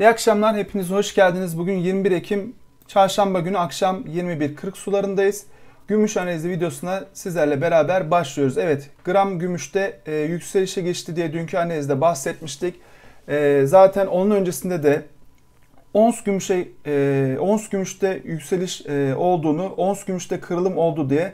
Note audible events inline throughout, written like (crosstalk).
İyi akşamlar, hepiniz hoş geldiniz. Bugün 21 Ekim, çarşamba günü akşam 21.40 sularındayız. Gümüş analizi videosuna sizlerle beraber başlıyoruz. Evet, gram gümüşte e, yükselişe geçti diye dünkü analizde bahsetmiştik. E, zaten onun öncesinde de ons gümüşe e, ons gümüşte yükseliş e, olduğunu, ons gümüşte kırılım oldu diye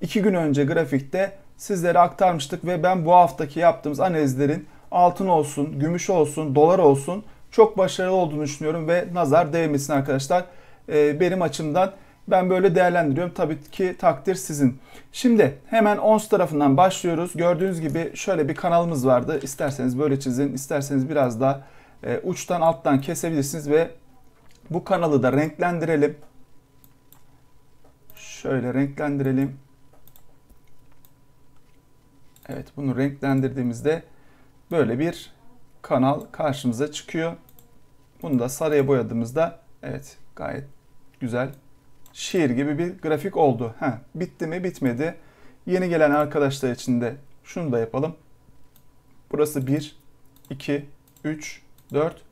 2 gün önce grafikte sizlere aktarmıştık ve ben bu haftaki yaptığımız analizlerin altın olsun, gümüş olsun, dolar olsun çok başarılı olduğunu düşünüyorum ve nazar değmesin arkadaşlar. E, benim açımdan ben böyle değerlendiriyorum. Tabii ki takdir sizin. Şimdi hemen ONS tarafından başlıyoruz. Gördüğünüz gibi şöyle bir kanalımız vardı. İsterseniz böyle çizin, isterseniz biraz da e, uçtan alttan kesebilirsiniz ve bu kanalı da renklendirelim. Şöyle renklendirelim. Evet bunu renklendirdiğimizde böyle bir kanal karşımıza çıkıyor. Bunu da sarıya boyadığımızda evet gayet güzel şiir gibi bir grafik oldu. Heh, bitti mi bitmedi. Yeni gelen arkadaşlar için de şunu da yapalım. Burası 1, 2, 3, 4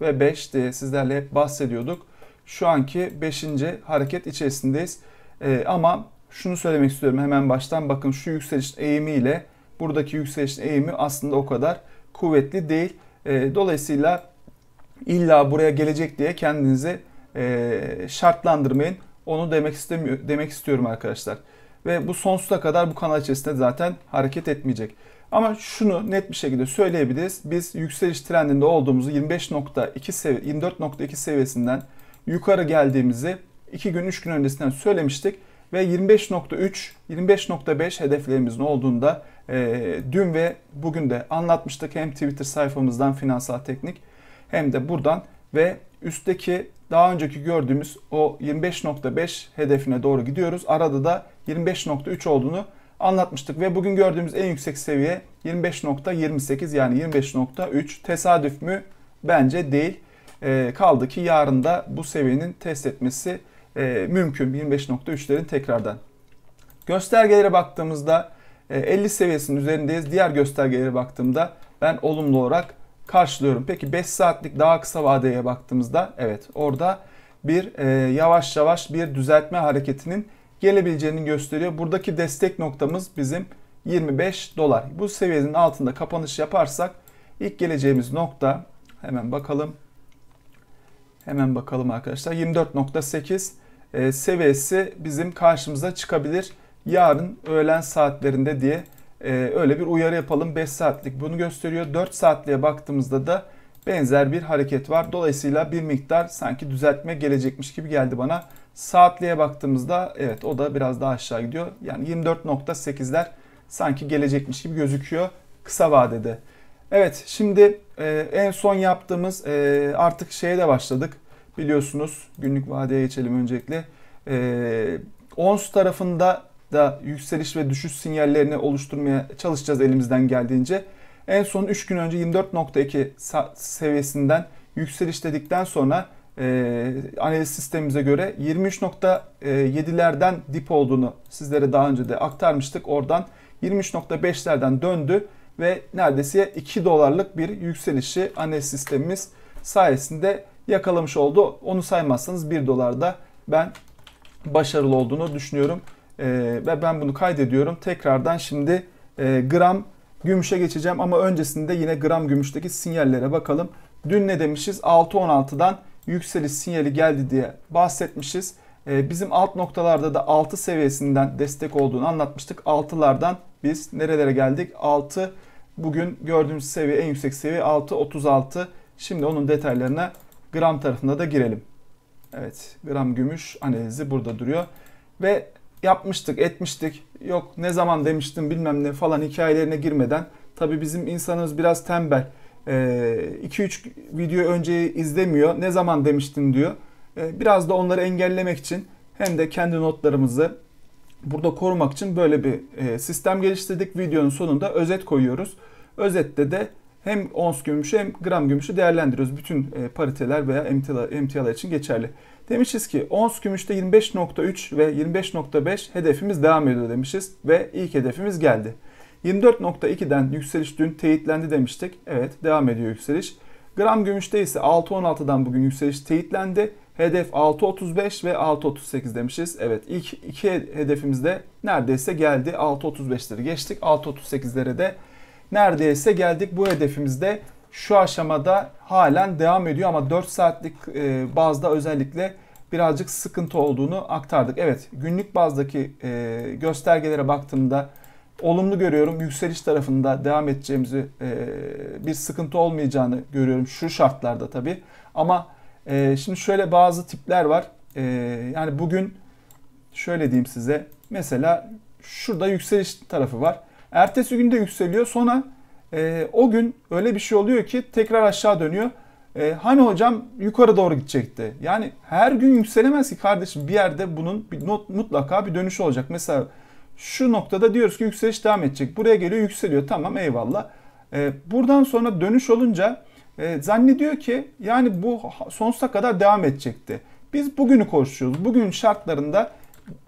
ve 5 diye sizlerle hep bahsediyorduk. Şu anki 5. hareket içerisindeyiz. Ee, ama şunu söylemek istiyorum hemen baştan. Bakın şu yükseliş eğimiyle buradaki yükseliş eğimi aslında o kadar kuvvetli değil. Ee, dolayısıyla İlla buraya gelecek diye kendinizi e, şartlandırmayın. Onu demek istemiyor demek istiyorum arkadaşlar. Ve bu sonsuza kadar bu kanal içerisinde zaten hareket etmeyecek. Ama şunu net bir şekilde söyleyebiliriz. Biz yükseliş trendinde olduğumuzu 25.2 seviye 24.2 seviyesinden yukarı geldiğimizi 2 gün 3 gün öncesinden söylemiştik ve 25.3 25.5 hedeflerimizin olduğunda e, dün ve bugün de anlatmıştık hem Twitter sayfamızdan finansal teknik hem de buradan ve üstteki daha önceki gördüğümüz o 25.5 hedefine doğru gidiyoruz. Arada da 25.3 olduğunu anlatmıştık ve bugün gördüğümüz en yüksek seviye 25.28 yani 25.3 tesadüf mü? Bence değil. E, kaldı ki yarın da bu seviyenin test etmesi e, mümkün 25.3'lerin tekrardan. Göstergelere baktığımızda e, 50 seviyesinin üzerindeyiz. Diğer göstergelere baktığımda ben olumlu olarak karşılıyorum. Peki 5 saatlik daha kısa vadeye baktığımızda evet orada bir e, yavaş yavaş bir düzeltme hareketinin gelebileceğini gösteriyor. Buradaki destek noktamız bizim 25 dolar. Bu seviyenin altında kapanış yaparsak ilk geleceğimiz nokta hemen bakalım. Hemen bakalım arkadaşlar. 24.8 e, seviyesi bizim karşımıza çıkabilir. Yarın öğlen saatlerinde diye e, öyle bir uyarı yapalım. 5 saatlik bunu gösteriyor. 4 saatliğe baktığımızda da benzer bir hareket var. Dolayısıyla bir miktar sanki düzeltme gelecekmiş gibi geldi bana. Saatliğe baktığımızda evet o da biraz daha aşağı gidiyor. Yani 24.8'ler sanki gelecekmiş gibi gözüküyor kısa vadede. Evet şimdi e, en son yaptığımız e, artık şeye de başladık. Biliyorsunuz günlük vadeye geçelim öncelikle. E, ONS tarafında da yükseliş ve düşüş sinyallerini oluşturmaya çalışacağız elimizden geldiğince. En son 3 gün önce 24.2 seviyesinden yükseliş dedikten sonra e, analiz sistemimize göre 23.7'lerden dip olduğunu sizlere daha önce de aktarmıştık. Oradan 23.5'lerden döndü ve neredeyse 2 dolarlık bir yükselişi analiz sistemimiz sayesinde yakalamış oldu. Onu saymazsanız 1 dolarda ben başarılı olduğunu düşünüyorum. Ee, ve ben bunu kaydediyorum. Tekrardan şimdi e, gram gümüşe geçeceğim ama öncesinde yine gram gümüşteki sinyallere bakalım. Dün ne demişiz? 6.16'dan yükseliş sinyali geldi diye bahsetmişiz. E, bizim alt noktalarda da 6 seviyesinden destek olduğunu anlatmıştık. 6'lardan biz nerelere geldik? 6 bugün gördüğümüz seviye en yüksek seviye 6.36. Şimdi onun detaylarına gram tarafında da girelim. Evet gram gümüş analizi burada duruyor. Ve yapmıştık, etmiştik. Yok ne zaman demiştim bilmem ne falan hikayelerine girmeden. Tabi bizim insanımız biraz tembel. 2-3 ee, video önce izlemiyor. Ne zaman demiştin diyor. Ee, biraz da onları engellemek için hem de kendi notlarımızı burada korumak için böyle bir e, sistem geliştirdik. Videonun sonunda özet koyuyoruz. Özette de hem ons gümüşü hem gram gümüşü değerlendiriyoruz. Bütün e, pariteler veya emtialar için geçerli. Demişiz ki ons gümüşte 25.3 ve 25.5 hedefimiz devam ediyor demişiz ve ilk hedefimiz geldi. 24.2'den yükseliş dün teyitlendi demiştik. Evet devam ediyor yükseliş. Gram gümüşte ise 6.16'dan bugün yükseliş teyitlendi. Hedef 6.35 ve 6.38 demişiz. Evet ilk iki hedefimiz de neredeyse geldi. 6.35'leri geçtik. 6.38'lere de neredeyse geldik bu hedefimizde şu aşamada halen devam ediyor ama 4 saatlik e, bazda özellikle birazcık sıkıntı olduğunu aktardık. Evet günlük bazdaki e, göstergelere baktığımda olumlu görüyorum. Yükseliş tarafında devam edeceğimizi e, bir sıkıntı olmayacağını görüyorum şu şartlarda tabi. Ama şimdi şöyle bazı tipler var. yani bugün şöyle diyeyim size mesela şurada yükseliş tarafı var. Ertesi günde yükseliyor. Sonra e, o gün öyle bir şey oluyor ki tekrar aşağı dönüyor. E, hani hocam yukarı doğru gidecekti. Yani her gün yükselemez ki kardeşim bir yerde bunun bir not, mutlaka bir dönüşü olacak. Mesela şu noktada diyoruz ki yükseliş devam edecek. Buraya geliyor yükseliyor tamam eyvallah. E, buradan sonra dönüş olunca e, zannediyor ki yani bu sonsuza kadar devam edecekti. Biz bugünü konuşuyoruz. Bugün şartlarında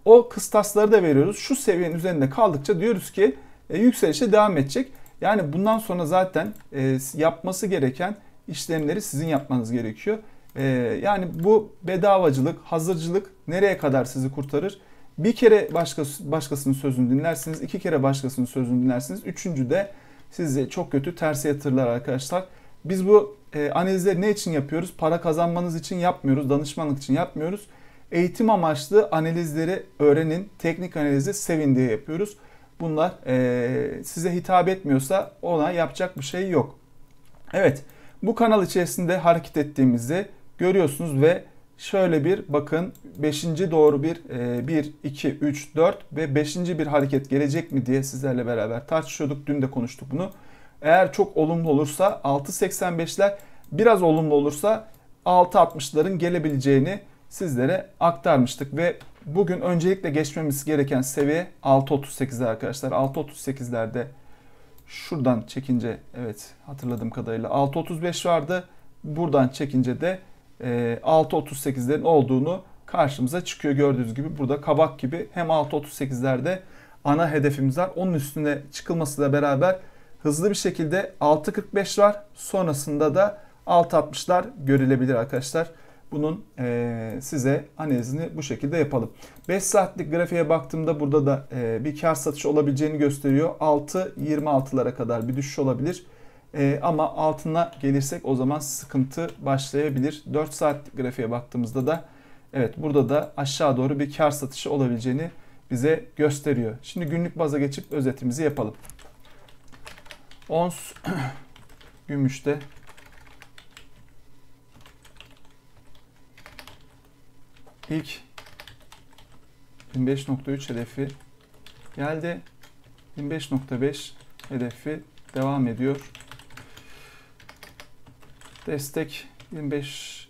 o kıstasları da veriyoruz. Şu seviyenin üzerinde kaldıkça diyoruz ki e, yükselişe devam edecek. Yani bundan sonra zaten e, yapması gereken işlemleri sizin yapmanız gerekiyor. E, yani bu bedavacılık, hazırcılık nereye kadar sizi kurtarır? Bir kere başka başkasının sözünü dinlersiniz, iki kere başkasının sözünü dinlersiniz. Üçüncü de sizi çok kötü tersi yatırlar arkadaşlar. Biz bu e, analizleri ne için yapıyoruz? Para kazanmanız için yapmıyoruz, danışmanlık için yapmıyoruz. Eğitim amaçlı analizleri öğrenin, teknik analizi sevin diye yapıyoruz bunlar e, size hitap etmiyorsa ona yapacak bir şey yok. Evet bu kanal içerisinde hareket ettiğimizi görüyorsunuz ve şöyle bir bakın 5. doğru bir e, 1, 2, 3, 4 ve 5. bir hareket gelecek mi diye sizlerle beraber tartışıyorduk. Dün de konuştuk bunu. Eğer çok olumlu olursa 6.85'ler biraz olumlu olursa 6.60'ların gelebileceğini sizlere aktarmıştık ve Bugün öncelikle geçmemiz gereken seviye 638'de arkadaşlar. 6.38'lerde şuradan çekince evet hatırladığım kadarıyla 6.35 vardı. Buradan çekince de 6.38'lerin e, olduğunu karşımıza çıkıyor. Gördüğünüz gibi burada kabak gibi hem 6.38'lerde ana hedefimiz var. Onun üstüne çıkılmasıyla beraber hızlı bir şekilde 6.45 var. Sonrasında da 6.60'lar görülebilir arkadaşlar bunun e, size analizini bu şekilde yapalım. 5 saatlik grafiğe baktığımda burada da e, bir kar satışı olabileceğini gösteriyor. 6-26'lara kadar bir düşüş olabilir. E, ama altına gelirsek o zaman sıkıntı başlayabilir. 4 saatlik grafiğe baktığımızda da evet burada da aşağı doğru bir kar satışı olabileceğini bize gösteriyor. Şimdi günlük baza geçip özetimizi yapalım. Ons (clears throat) gümüşte ilk 25.3 hedefi geldi. 25.5 hedefi devam ediyor. Destek 25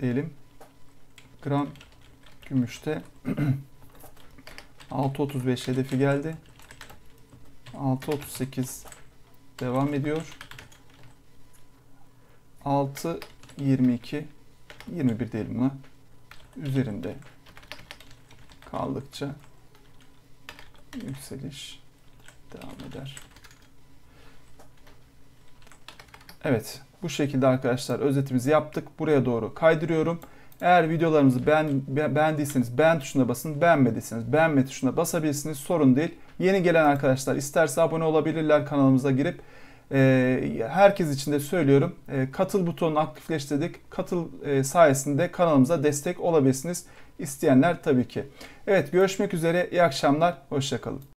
diyelim. Gram gümüşte 6.35 (clears throat) hedefi geldi. 6.38 devam ediyor. 6.22 21 diyelim buna üzerinde kaldıkça yükseliş devam eder. Evet bu şekilde arkadaşlar özetimizi yaptık. Buraya doğru kaydırıyorum. Eğer videolarımızı beğen, beğendiyseniz beğen tuşuna basın. Beğenmediyseniz beğenme tuşuna basabilirsiniz. Sorun değil. Yeni gelen arkadaşlar isterse abone olabilirler kanalımıza girip ee, herkes için de söylüyorum. E, katıl butonunu aktifleştirdik. Katıl e, sayesinde kanalımıza destek olabilirsiniz. isteyenler tabii ki. Evet görüşmek üzere. İyi akşamlar. Hoşçakalın.